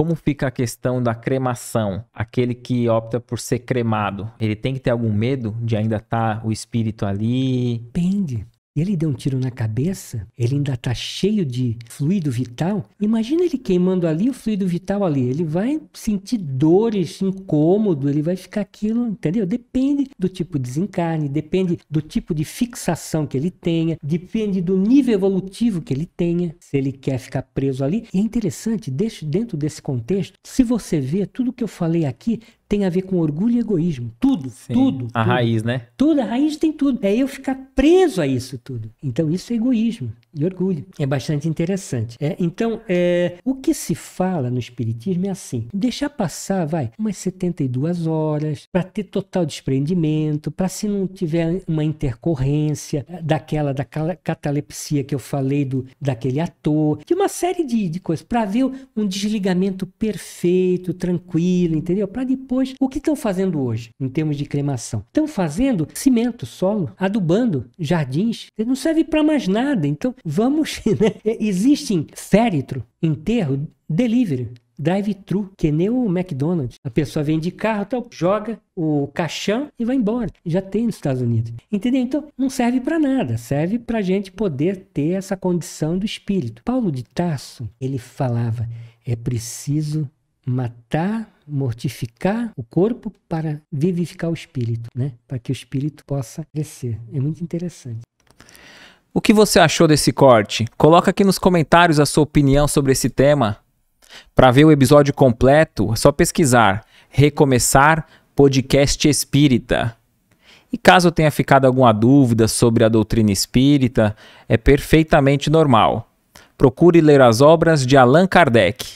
Como fica a questão da cremação? Aquele que opta por ser cremado, ele tem que ter algum medo de ainda estar tá o espírito ali? Depende ele deu um tiro na cabeça, ele ainda está cheio de fluido vital. Imagina ele queimando ali o fluido vital ali. Ele vai sentir dores, incômodo, ele vai ficar aquilo, entendeu? Depende do tipo de desencarne, depende do tipo de fixação que ele tenha, depende do nível evolutivo que ele tenha, se ele quer ficar preso ali. E é interessante, dentro desse contexto, se você vê tudo que eu falei aqui tem a ver com orgulho e egoísmo. Tudo tudo, Sim, tudo. A tudo. raiz, né? Tudo, a raiz tem tudo. É eu ficar preso a isso tudo. Então isso é egoísmo e orgulho. É bastante interessante. É, então, é, o que se fala no Espiritismo é assim: deixar passar, vai, umas 72 horas, para ter total desprendimento, para se não tiver uma intercorrência daquela, da catalepsia que eu falei do, daquele ator, de uma série de, de coisas, para ver um desligamento perfeito, tranquilo, entendeu? Para depois, o que estão fazendo hoje, em termos termos de cremação. Estão fazendo cimento, solo, adubando jardins, não serve para mais nada. Então vamos, né? É, Existem féretro, enterro, delivery drive-thru, que nem o McDonald's. A pessoa vem de carro, tal, joga o caixão e vai embora. Já tem nos Estados Unidos. Entendeu? Então, não serve para nada. Serve para a gente poder ter essa condição do espírito. Paulo de Tarso, ele falava, é preciso matar, mortificar o corpo para vivificar o espírito, né? Para que o espírito possa crescer. É muito interessante. O que você achou desse corte? Coloca aqui nos comentários a sua opinião sobre esse tema. Para ver o episódio completo, é só pesquisar Recomeçar Podcast Espírita. E caso tenha ficado alguma dúvida sobre a doutrina espírita, é perfeitamente normal. Procure ler as obras de Allan Kardec.